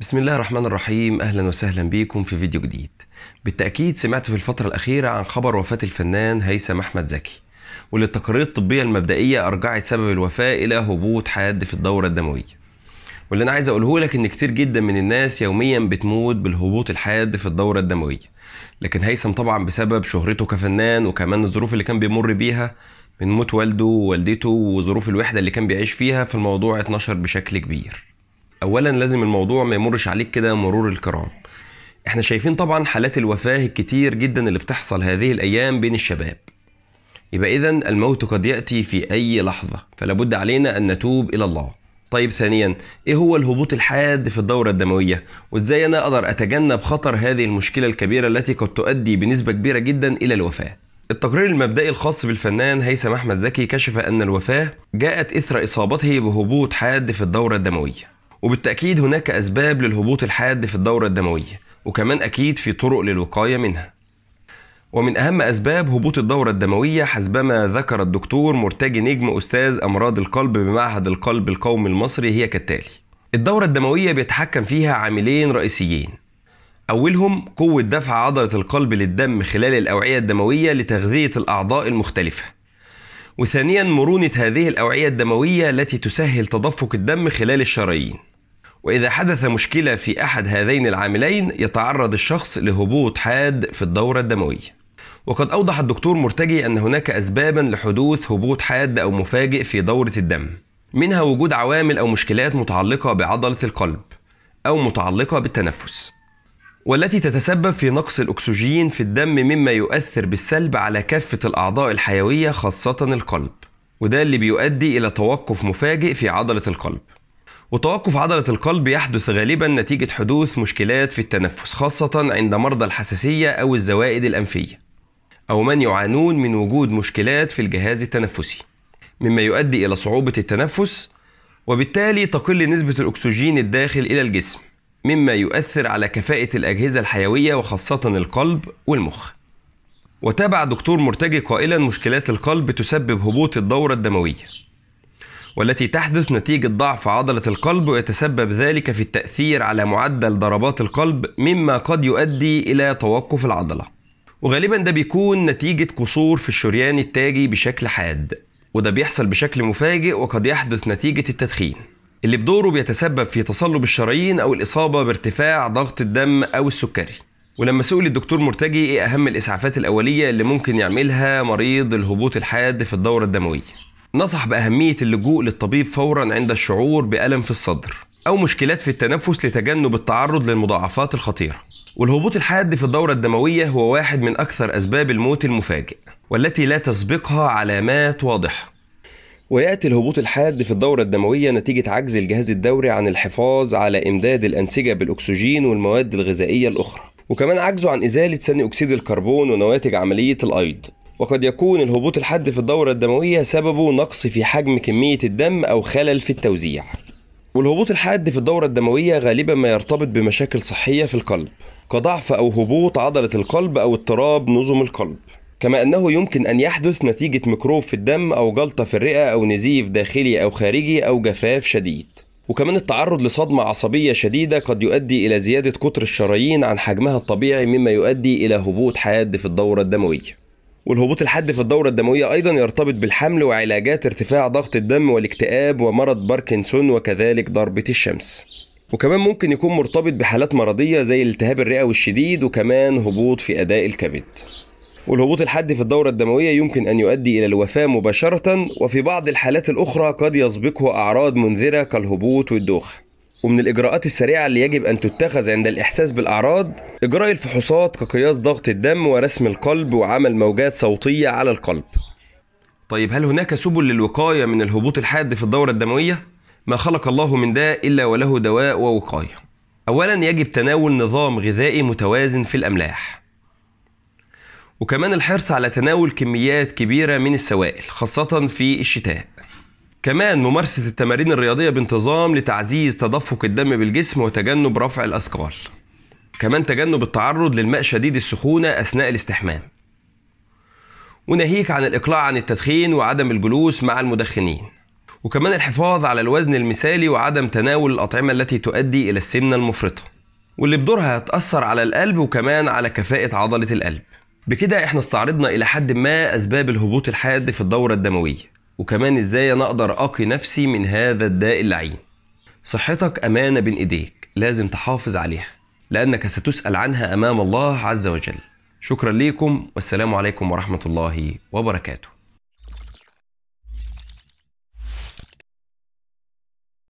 بسم الله الرحمن الرحيم اهلا وسهلا بيكم في فيديو جديد بالتاكيد سمعت في الفتره الاخيره عن خبر وفاه الفنان هيثم احمد زكي واللي التقارير الطبيه المبدئيه ارجعت سبب الوفاه الى هبوط حاد في الدوره الدمويه واللي انا عايز اقوله لك ان كتير جدا من الناس يوميا بتموت بالهبوط الحاد في الدوره الدمويه لكن هيثم طبعا بسبب شهرته كفنان وكمان الظروف اللي كان بيمر بيها من موت والده ووالدته وظروف الوحده اللي كان بيعيش فيها فالموضوع اتنشر بشكل كبير اولا لازم الموضوع ما يمرش عليك كده مرور الكرام احنا شايفين طبعا حالات الوفاه الكتير جدا اللي بتحصل هذه الايام بين الشباب يبقى اذا الموت قد ياتي في اي لحظه فلابد علينا ان نتوب الى الله طيب ثانيا ايه هو الهبوط الحاد في الدوره الدمويه وازاي انا اقدر اتجنب خطر هذه المشكله الكبيره التي قد تؤدي بنسبه كبيره جدا الى الوفاه التقرير المبدئي الخاص بالفنان هيثم احمد زكي كشف ان الوفاه جاءت اثر اصابته بهبوط حاد في الدوره الدمويه وبالتأكيد هناك أسباب للهبوط الحاد في الدورة الدموية وكمان أكيد في طرق للوقاية منها ومن أهم أسباب هبوط الدورة الدموية حسبما ذكر الدكتور مرتجي نجم أستاذ أمراض القلب بمعهد القلب القومي المصري هي كالتالي الدورة الدموية بيتحكم فيها عاملين رئيسيين أولهم قوة دفع عضلة القلب للدم خلال الأوعية الدموية لتغذية الأعضاء المختلفة وثانيا مرونة هذه الأوعية الدموية التي تسهل تدفق الدم خلال الشرايين وإذا حدث مشكلة في أحد هذين العاملين يتعرض الشخص لهبوط حاد في الدورة الدموية وقد أوضح الدكتور مرتجي أن هناك أسبابا لحدوث هبوط حاد أو مفاجئ في دورة الدم منها وجود عوامل أو مشكلات متعلقة بعضلة القلب أو متعلقة بالتنفس والتي تتسبب في نقص الأكسجين في الدم مما يؤثر بالسلب على كافة الأعضاء الحيوية خاصة القلب وده اللي بيؤدي إلى توقف مفاجئ في عضلة القلب وتوقف عضلة القلب يحدث غالبا نتيجة حدوث مشكلات في التنفس خاصة عند مرضى الحساسية أو الزوائد الأنفية أو من يعانون من وجود مشكلات في الجهاز التنفسي مما يؤدي إلى صعوبة التنفس وبالتالي تقل نسبة الأكسجين الداخل إلى الجسم مما يؤثر على كفاءة الأجهزة الحيوية وخاصة القلب والمخ وتابع دكتور مرتجي قائلا مشكلات القلب تسبب هبوط الدورة الدموية والتي تحدث نتيجة ضعف عضلة القلب ويتسبب ذلك في التأثير على معدل ضربات القلب مما قد يؤدي إلى توقف العضلة وغالبا ده بيكون نتيجة قصور في الشريان التاجي بشكل حاد وده بيحصل بشكل مفاجئ وقد يحدث نتيجة التدخين اللي بدوره بيتسبب في تصلب الشرايين أو الإصابة بارتفاع ضغط الدم أو السكري ولما سئل الدكتور مرتجي ايه اهم الاسعافات الاوليه اللي ممكن يعملها مريض الهبوط الحاد في الدوره الدمويه نصح بأهمية اللجوء للطبيب فورا عند الشعور بألم في الصدر أو مشكلات في التنفس لتجنب التعرض للمضاعفات الخطيرة والهبوط الحاد في الدورة الدموية هو واحد من أكثر أسباب الموت المفاجئ والتي لا تسبقها علامات واضحة ويأتي الهبوط الحاد في الدورة الدموية نتيجة عجز الجهاز الدوري عن الحفاظ على إمداد الأنسجة بالأكسجين والمواد الغذائية الأخرى وكمان عجزه عن إزالة ثاني أكسيد الكربون ونواتج عملية الأيض وقد يكون الهبوط الحاد في الدورة الدموية سببه نقص في حجم كمية الدم أو خلل في التوزيع والهبوط الحاد في الدورة الدموية غالبا ما يرتبط بمشاكل صحية في القلب كضعف أو هبوط عضلة القلب أو اضطراب نظم القلب كما أنه يمكن أن يحدث نتيجة ميكروب في الدم أو جلطة في الرئة أو نزيف داخلي أو خارجي أو جفاف شديد وكمان التعرض لصدمة عصبية شديدة قد يؤدي إلى زيادة قطر الشرايين عن حجمها الطبيعي مما يؤدي إلى هبوط حاد في الدورة الدموية والهبوط الحاد في الدورة الدموية أيضا يرتبط بالحمل وعلاجات ارتفاع ضغط الدم والاكتئاب ومرض باركنسون وكذلك ضربة الشمس وكمان ممكن يكون مرتبط بحالات مرضية زي الالتهاب الرئوي الشديد وكمان هبوط في أداء الكبد والهبوط الحاد في الدورة الدموية يمكن أن يؤدي إلى الوفاة مباشرة وفي بعض الحالات الأخرى قد يسبقه أعراض منذرة كالهبوط والدوخة ومن الإجراءات السريعة اللي يجب أن تتخذ عند الإحساس بالأعراض إجراء الفحوصات كقياس ضغط الدم ورسم القلب وعمل موجات صوتية على القلب طيب هل هناك سبل للوقاية من الهبوط الحاد في الدورة الدموية؟ ما خلق الله من داء إلا وله دواء ووقاية أولا يجب تناول نظام غذائي متوازن في الأملاح وكمان الحرص على تناول كميات كبيرة من السوائل خاصة في الشتاء كمان ممارسة التمارين الرياضية بانتظام لتعزيز تدفق الدم بالجسم وتجنب رفع الأثقال كمان تجنب التعرض للماء شديد السخونة أثناء الاستحمام وناهيك عن الإقلاع عن التدخين وعدم الجلوس مع المدخنين وكمان الحفاظ على الوزن المثالي وعدم تناول الأطعمة التي تؤدي إلى السمنة المفرطة واللي بدورها هتأثر على القلب وكمان على كفاءة عضلة القلب بكده احنا استعرضنا إلى حد ما أسباب الهبوط الحاد في الدورة الدموية وكمان ازاي انا اقدر اقي نفسي من هذا الداء اللعين صحتك امانه بين ايديك لازم تحافظ عليها لانك ستسال عنها امام الله عز وجل شكرا ليكم والسلام عليكم ورحمه الله وبركاته